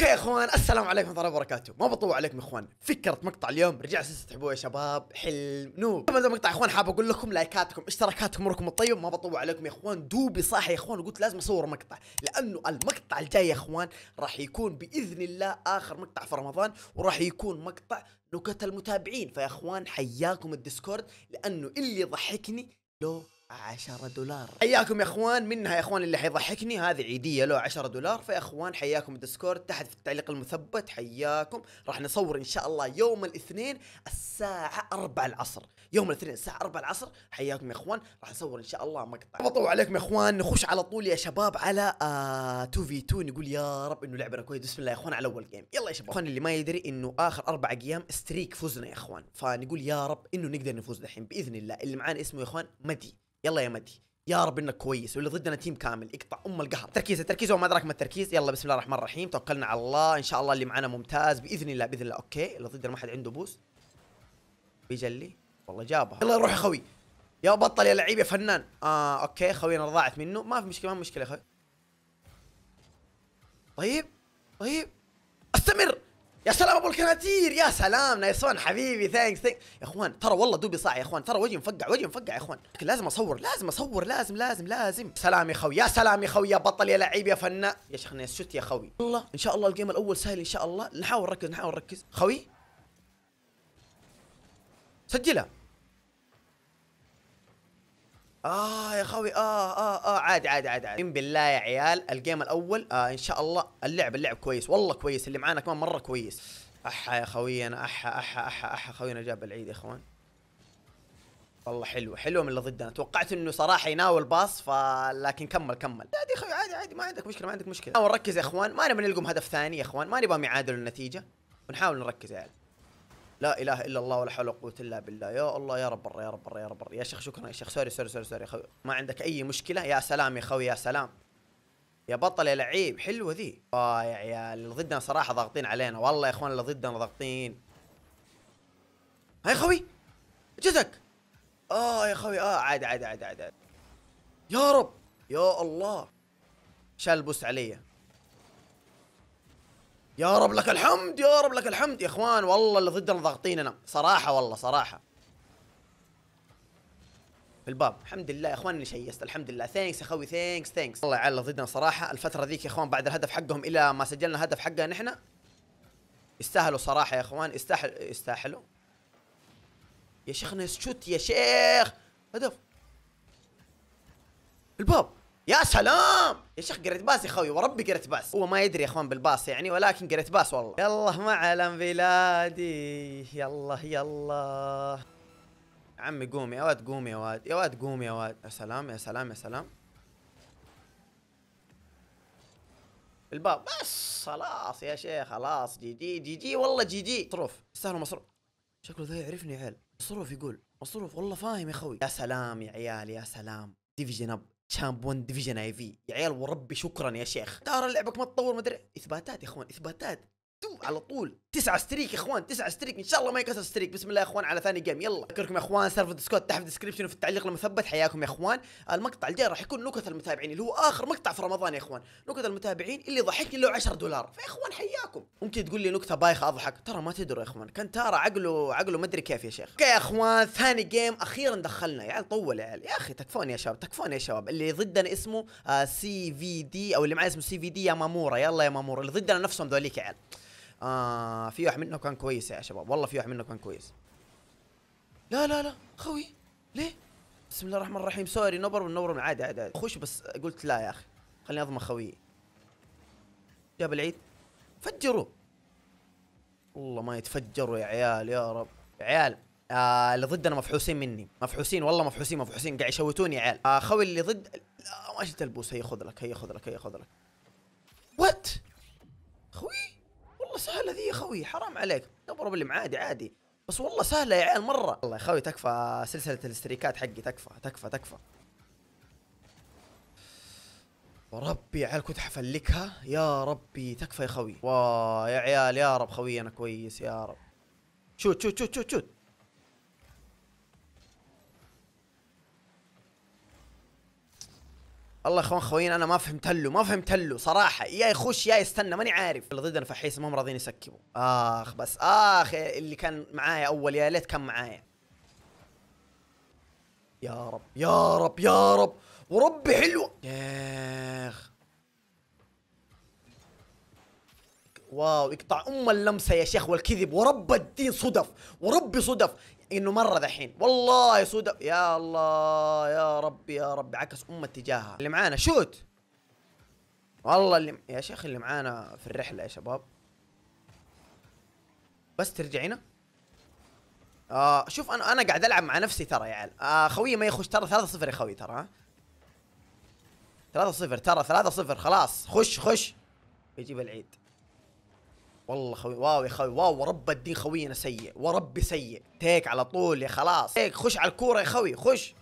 اوكي اخوان السلام عليكم ورحمه الله وبركاته ما بطول عليكم يا اخوان فكره مقطع اليوم رجع سلسله تحبوه يا شباب حلم نوب قبل المقطع اخوان حاب اقول لكم لايكاتكم اشتراكاتكم امركم الطيب ما بطول عليكم يا اخوان دوبي صاحي يا اخوان وقلت لازم اصور مقطع لانه المقطع الجاي يا اخوان راح يكون باذن الله اخر مقطع في رمضان وراح يكون مقطع نكت المتابعين فيا اخوان حياكم الديسكورد لانه اللي ضحكني لو 10 دولار حياكم يا اخوان منها يا اخوان اللي حيضحكني هذه عيديه له 10 دولار فيا اخوان حياكم الديسكورد تحت في التعليق المثبت حياكم راح نصور ان شاء الله يوم الاثنين الساعه 4 العصر يوم الاثنين الساعه 4 العصر حياكم يا اخوان راح نصور ان شاء الله مقطع بطول عليكم يا اخوان نخش على طول يا شباب على آه 2 في 2 نقول يا رب انه لعبنا كويس بسم الله يا اخوان على اول جيم يلا يا شباب اخوان اللي ما يدري انه اخر اربع ايام ستريك فزنا يا اخوان فنقول يا رب انه نقدر نفوز الحين باذن الله اللي معانا اسمه يا اخوان مدي يلا يا مدي يا رب انك كويس واللي ضدنا تيم كامل اقطع ام القهر تركيز التركيز وما ادراك ما التركيز يلا بسم الله الرحمن الرحيم توكلنا على الله ان شاء الله اللي معنا ممتاز باذن الله باذن الله اوكي اللي ضدنا ما حد عنده بوس بيجلي والله جابها يلا روح يا خوي يا بطل يا لعيب يا فنان اه اوكي خوينا ضاعت منه ما في مشكله ما في مشكله يا خوي طيب طيب ابو الكراتير يا سلام نايسون حبيبي ثانكس يا اخوان ترى والله دوبي صاع يا اخوان ترى وجهي مفقع وجهي مفقع يا اخوان لكن لازم اصور لازم اصور لازم لازم لازم سلام يا خوي يا سلام يا خوي يا بطل يا لعيب يا فنان يا نايس شوت يا خوي الله ان شاء الله الجيم الاول سهل ان شاء الله نحاول نركز نحاول نركز خوي سجلها اه يا خوي اه اه اه عادي عادي عادي عادي بالله يا عيال الجيم الاول آه ان شاء الله اللعب اللعب كويس والله كويس اللي معانا كمان مره كويس احا يا خوي انا احا احا احا احا خوينا جاب العيد يا اخوان والله حلوه حلوه من اللي ضدنا توقعت انه صراحه يناول باص ف لكن كمل كمل عادي يا خوي عادي عادي ما عندك مشكله ما عندك مشكله نحاول نركز يا اخوان ما نبغى نلقم هدف ثاني يا اخوان ما نبغاهم يعادلوا النتيجه ونحاول نركز يا يعني. لا اله الا الله ولا حول ولا قوه الا بالله يا الله يا رب برا يا رب برا يا رب برا يا شيخ شكرا يا شيخ سوري سوري سوري سوري يا خوي ما عندك اي مشكله يا سلام يا خوي يا سلام يا بطل يا لعيب حلوه ذي اه يا عيال اللي ضدنا صراحه ضاغطين علينا والله يا اخوان اللي ضدنا ضاغطين هاي خوي جزك اه يا خوي اه عاد عاد عاد عاد, عاد. يا رب يا الله شال البوست علي يا رب لك الحمد يا رب لك الحمد يا اخوان والله اللي ضدنا ضاغطيننا صراحه والله صراحه في الباب الحمد لله يا اخوان اني شيست الحمد لله ثانكس يا اخوي ثانكس ثانكس الله يعلى ضدنا صراحه الفتره ذيك يا اخوان بعد الهدف حقهم الى ما سجلنا هدف حقنا نحن استاهلوا صراحه يا اخوان استاهل استاهلوا يا شيخنا شوت يا شيخ هدف الباب يا سلام يا شيخ قريت باس يا خوي وربي قريت باس هو ما يدري يا اخوان بالباص يعني ولكن قريت باس والله يلا معلم بلادي يلا يلا عمي قومي يا واد قومي يا واد يا واد قومي يا واد يا سلام يا سلام يا سلام الباب بس خلاص يا شيخ خلاص جي جي جي جي والله جي جي مصروف يستاهل مصروف شكله ذا يعرفني عيل مصروف يقول مصروف والله فاهم يا خوي يا سلام يا عيال يا سلام ديفيجن اب 1 ديفيجن اي في يا عيال وربي شكرا يا شيخ ترى لعبك ما تطور ما ادري اثباتات يا اخوان اثباتات تو على طول تسعة ستريك اخوان تسعة ستريك ان شاء الله ما يكسر ستريك بسم الله يا اخوان على ثاني جيم يلا اذكركم يا اخوان سيرفر ديسكورد تحت في الديسكربشن وفي التعليق المثبت حياكم يا اخوان المقطع الجاي راح يكون نكت المتابعين اللي هو اخر مقطع في رمضان يا اخوان نكت المتابعين اللي ضحكني له 10 دولار فيا اخوان حياكم ممكن تقول لي نكته بايخه اضحك ترى ما تدري يا اخوان كان ترى عقله عقله ما ادري كيف يا شيخ اوكي يا اخوان ثاني جيم اخيرا دخلنا يا عيال طول يا عيال يا اخي تكفون يا شباب تكفون يا شباب اللي ضدنا اسمه سي في دي او اللي معاه اسمه سي في دي يا ماموره يلا يا ماموره اللي ضدنا نفسهم ذوليك يا عيال آه في واحد منهم كان كويس يا شباب والله في واحد منهم كان كويس لا لا لا خوي ليه بسم الله الرحمن الرحيم سوري نبر ونبر عادي عادي خوش بس قلت لا يا اخي خليني اضمن خويي جاب العيد فجروا والله ما يتفجروا يا عيال يا رب عيال آه اللي ضدنا مفحوسين مني مفحوسين والله مفحوسين مفحوسين قاعد يشوتوني يا عيال آه خوي اللي ضد لا ما البوس هي خذ لك هي خذ لك هي خذ لك وات خوي سهله ذي يا خوي حرام عليك نضرب اللي معادي عادي بس والله سهله يا عيال مره والله يا خوي تكفى سلسله الاستريكات حقي تكفى تكفى تكفى وربي عيال كنت حفلكها يا ربي تكفى يا خوي واه يا عيال يا رب خوي انا كويس يا رب شوت شوت شوت شوت شوت الله اخوان خوين انا ما فهمت له ما فهمت له صراحه يا يخش يا يستنى ماني عارف اللي ضدنا فحيس ما هم راضيين يسكبوا اخ بس اخ اللي كان معايا اول يا ليت كان معايا يا رب يا رب يا رب وربي حلوه يا اخ واو يقطع ام اللمسه يا شيخ والكذب ورب الدين صدف وربي صدف انه مره دحين والله يا سودا يا الله يا ربي يا ربي عكس امه اتجاهها اللي معانا شوت والله اللي يا شيخ اللي معانا في الرحله يا شباب بس ترجع هنا آه شوف انا انا قاعد العب مع نفسي ترى يا عيال آه خويي ما يخش ترى 3 0 يا خوي ترى ها 3 0 ترى 3 0 خلاص خش خش يجيب العيد والله خوي واو يا خوي واو ورب الدين خوينا سيء وربي سيء تيك على طول يا خلاص تيك خش على الكوره يا خوي خش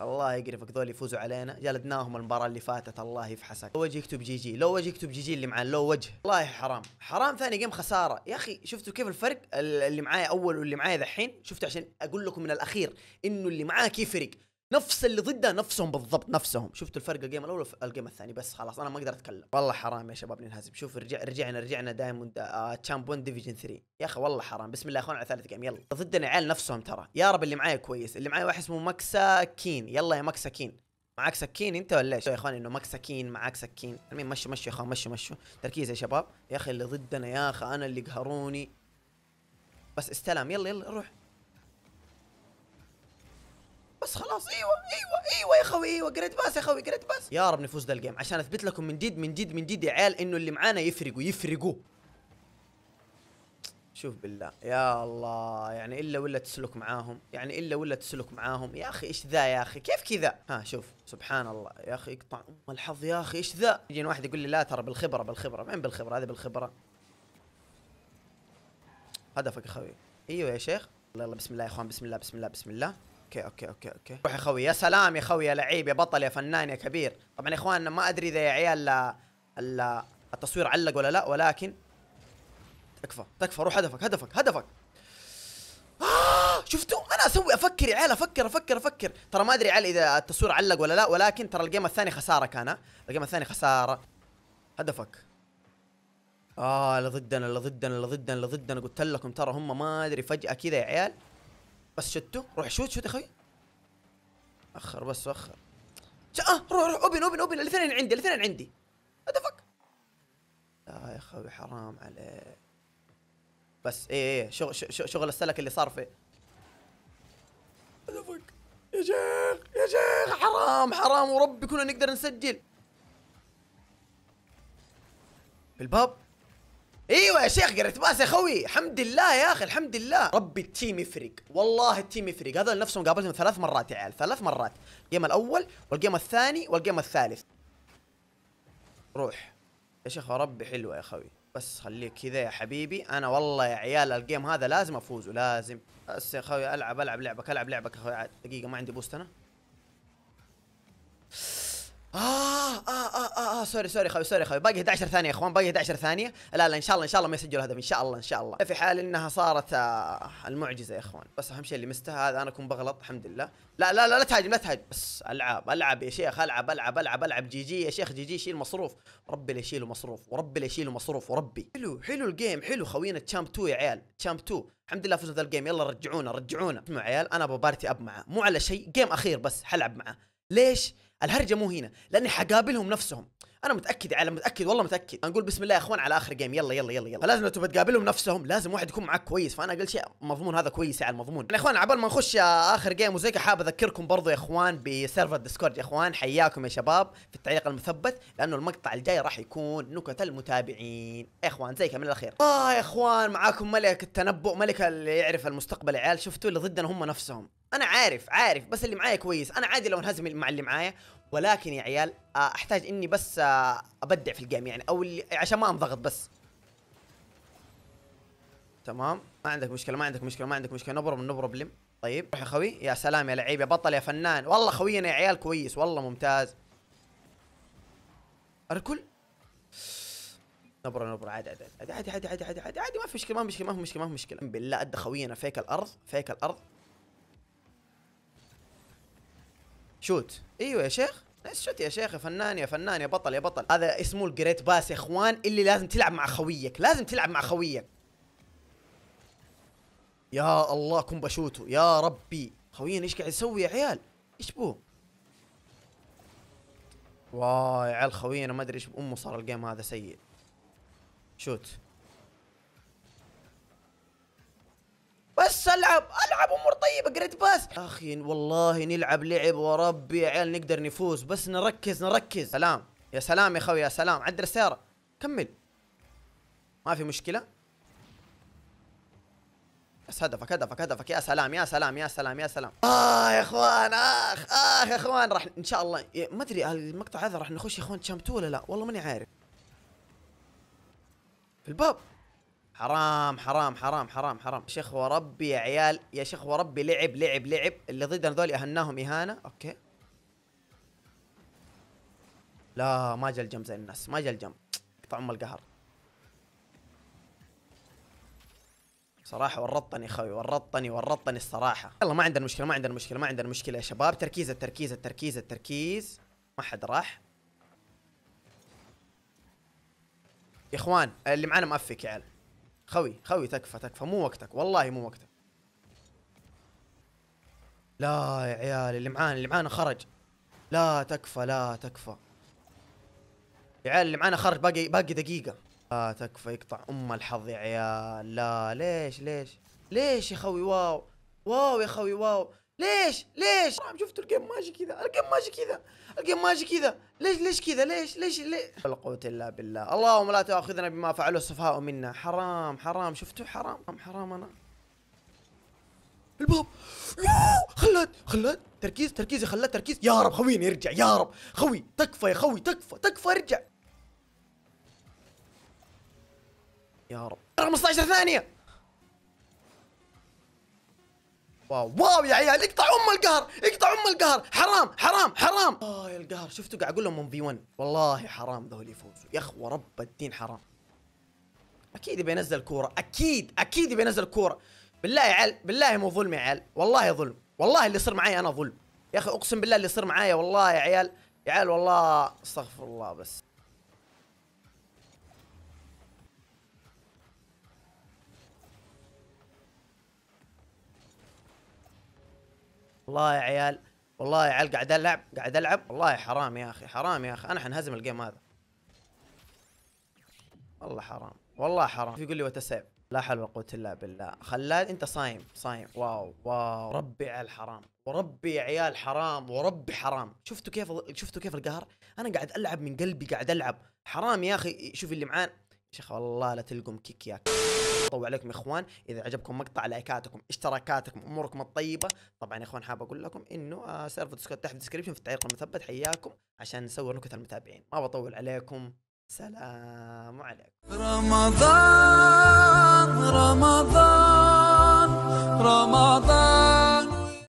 الله يقرفك ذول يفوزوا علينا جلدناهم المباراه اللي فاتت الله يفحسك لو وجه يكتب جي جي لو وجه يكتب جي جي اللي معاه لو وجه والله حرام حرام ثاني جيم خساره يا اخي شفتوا كيف الفرق اللي معايا اول واللي معايا دحين شفتوا عشان اقول لكم من الاخير انه اللي معاك يفرق نفس اللي ضده نفسهم بالضبط نفسهم شفتوا الفرق الجيم الاول والجيم الثاني بس خلاص انا ما اقدر اتكلم والله حرام يا شباب ننهزم شوف رجع رجعنا رجعنا دايموند آه تشامبون ديفيجن 3 يا اخي والله حرام بسم الله اخوان على ثالث جيم يلا ضدنا عيال نفسهم ترى يا رب اللي معايا كويس اللي معايا واحد اسمه مكسا كين يلا يا مكسا كين معاك سكين انت ولا ايش؟ يا اخوان انه معك سكين معاك سكين، المهم مشوا مشوا يا اخوان مشوا مشوا، تركيز يا شباب، يا اخي اللي ضدنا يا اخي انا اللي قهروني بس استلم يلا يلا روح بس خلاص ايوه ايوه ايوه يا خوي ايوه قريت باس يا خوي قريت باس يا رب نفوز ذا الجيم عشان اثبت لكم من جد من جد من جد يا عيال انه اللي معانا يفرقوا يفرقوا شوف بالله يا الله يعني الا ولا تسلك معاهم يعني الا ولا تسلك معاهم يا اخي ايش ذا يا اخي كيف كذا ها شوف سبحان الله يا اخي يقطع ام الحظ يا اخي ايش ذا يجيني واحد يقول لي لا ترى بالخبره بالخبره مين بالخبره هذا بالخبره هدفك يا خوي ايوه يا شيخ يلا بسم الله يا اخوان بسم الله بسم الله بسم الله اوكي اوكي اوكي اوكي روح يا خوي يا سلام يا خوي يا لعيب يا بطل يا فنان يا كبير طبعا يا اخوان ما ادري اذا يا عيال التصوير علق ولا لا ولكن تكفى تكفى روح هدفك هدفك هدفك آه شفتوا انا اسوي افكر يا عيال افكر افكر افكر ترى ما ادري يا عيال اذا التصوير علق ولا لا ولكن ترى الجيم الثاني خساره كان الجيم الثاني خساره هدفك اه اللي ضدنا اللي ضدنا اللي ضدنا اللي ضدنا قلت لكم ترى هم ما ادري فجاه كذا يا عيال بس شتو روح شوت شوت اخوي اخر بس اخر اه روح روح اوبن اوبن اوبن الاثنين عندي الاثنين عندي ادفك آه لا يا اخوي حرام عليك بس ايه ايه, إيه. شغل شغل السلك اللي صار فيه ادفك يا شيخ يا شيخ حرام حرام وربي كنا نقدر نسجل بالباب ايوه يا شيخ قريت باس يا خوي الحمد لله يا اخي الحمد لله ربي التيم يفرق والله التيم يفرق هذول نفسهم قابلتهم ثلاث مرات يا عيال ثلاث مرات الجيم الاول والجيم الثاني والجيم الثالث روح يا شيخ ربي حلوه يا خوي بس خليك كذا يا حبيبي انا والله يا عيال الجيم هذا لازم افوز ولازم بس يا خوي العب العب لعبك العب لعبك يا خوي دقيقه ما عندي بوست انا آه،, آه آه آه آه, سوري سوري خوي سوري خوي باقي 11 ثانية يا اخوان باقي 11 ثانية لا لا ان شاء الله ان شاء الله ما يسجلوا هدف ان شاء الله ان شاء الله في حال انها صارت آه المعجزة يا اخوان بس اهم شيء اللي مستها هذا انا اكون بغلط الحمد لله لا لا لا لا تهاجم لا تهاجم بس العب العب يا شيخ العب العب العب العب جي جي يا شيخ جي جي شيل مصروف ربي لا يشيله مصروف وربي لا يشيله مصروف وربي حلو حلو الجيم حلو خوينا تشامب 2 يا عيال تشامب 2 الحمد لله فزنا ذا الجيم يلا رجعونا رجعونا اسمعوا عيال انا ببارتي اب معه مو على شيء جيم اخير بس حلعب معه ليش؟ الهرجه مو هنا لاني حقابلهم نفسهم انا متاكد على متاكد والله متاكد نقول بسم الله يا اخوان على اخر جيم يلا يلا يلا يلا فلازم لو تبى تقابلهم نفسهم لازم واحد يكون معك كويس فانا اقل شيء مضمون هذا كويس على المضمون يا اخوان عبال ما نخش اخر جيم وزي حاب اذكركم برضو يا اخوان بسيرفر ديسكورد يا اخوان حياكم يا شباب في التعليق المثبت لانه المقطع الجاي راح يكون نكت المتابعين يا اخوان زي من الاخير اه يا اخوان معاكم ملك التنبؤ ملك اللي يعرف المستقبل عيال شفتوا اللي ضدنا هم نفسهم انا عارف عارف بس اللي معايا كويس انا عادي لو انهزم مع اللي معايا ولكن يا عيال آه، احتاج اني بس آه، ابدع في الجيم يعني او عشان ما انضغط بس تمام ما عندك مشكله ما عندك مشكله ما عندك مشكله من نبره بلم طيب روح يا خوي يا سلام يا لعيب يا بطل يا فنان والله خوينا يا عيال كويس والله ممتاز اركل نبرة نبرة عادي عادي عادي عادي عادي عادي عادي عادي ما في مشكلة ما في مشكلة ما في مشكلة ما في مشكلة بالله ادى خوينا فيك الارض فيك الارض شوت ايوه يا شيخ نايس شوت يا شيخ يا فنان يا فنان يا بطل يا بطل هذا اسمه الجريت باس يا اخوان اللي لازم تلعب مع خويك لازم تلعب مع خويك يا الله كن بشوته يا ربي خوينا ايش قاعد يسوي يا عيال ايش بوه واي يا عيال خوينا ما ادري ايش امه صار الجيم هذا سيء شوت بس العب العب امور طيبه جريد باس اخي والله نلعب لعب وربي يا عيال نقدر نفوز بس نركز نركز سلام يا سلام يا خوي يا سلام عدل السياره كمل ما في مشكله بس هدفك هدفك هدفك يا سلام يا سلام يا سلام يا سلام اه يا اخوان اخ اخ يا اخوان راح ان شاء الله ما ادري المقطع هذا راح نخش يا اخوان شامتو ولا لا والله ماني عارف في الباب حرام حرام حرام حرام حرام شيخ وربي يا عيال يا شيخ وربي لعب لعب لعب اللي ضدنا ذول اهناهم اهانه اوكي لا ما جا الجنب زي الناس ما جا الجنب قطع ام القهر صراحة ورطني خوي ورطني ورطني الصراحة يلا ما عندنا مشكلة ما عندنا مشكلة ما عندنا مشكلة يا شباب تركيز التركيز التركيز التركيز ما حد راح يا اخوان اللي معانا مقفك يا عيال خوي خوي تكفى تكفى مو وقتك والله مو وقتك لا يا عيال اللي معانا اللي معانا خرج لا تكفى لا تكفى يا عيال اللي معانا خرج باقي باقي دقيقة لا تكفى يقطع أم الحظ يا عيال لا ليش ليش ليش يا خوي واو واو يا خوي واو ليش ليش عم شفت الجيم ماشي كذا الجيم ماشي كذا الجيم ماشي كذا ليش ليش كذا ليش ليش ليش لا قوه الا بالله اللهم لا تاخذنا بما فعله السفهاء منا حرام حرام شفتوا حرام حرام انا الباب خلت خلت تركيز تركيز خلت تركيز يا رب خوينا يرجع يا رب خوي تكفى يا خوي تكفى تكفى ارجع يا رب 15 ثانيه واو واو يا عيال اقطع ام القهر اقطع ام القهر حرام حرام حرام اه يا القهر شفتوا قاعد اقول لهم 1 في 1 والله حرام ذول يفوزوا يا اخو رب الدين حرام اكيد بينزل ينزل كوره اكيد اكيد بينزل ينزل كوره بالله يا عيال بالله مو ظلم يا عيال والله ظلم والله اللي صار معي انا ظلم يا اخي اقسم بالله اللي صار معايا والله يا عيال يا عيال والله استغفر الله بس والله يا عيال والله يا عيال قاعد العب قاعد العب والله حرام يا اخي حرام يا اخي انا حنهزم الجيم هذا والله حرام والله حرام يقول لي وتسيب لا حول ولا قوه الا بالله خلاد انت صايم صايم واو واو ربي على الحرام وربي يا عيال حرام وربي حرام شفتوا كيف شفتوا كيف القهر انا قاعد العب من قلبي قاعد العب حرام يا اخي شوف اللي معان شيخ والله لا تلقم كيك ياك طول عليكم اخوان اذا عجبكم مقطع لايكاتكم اشتراكاتكم اموركم الطيبه طبعا يا اخوان حاب اقول لكم انه آه سيرفر ديسكورد تحت في الديسكربشن في التعليق المثبت حياكم عشان نصور نكت المتابعين ما بطول عليكم سلام عليكم رمضان رمضان رمضان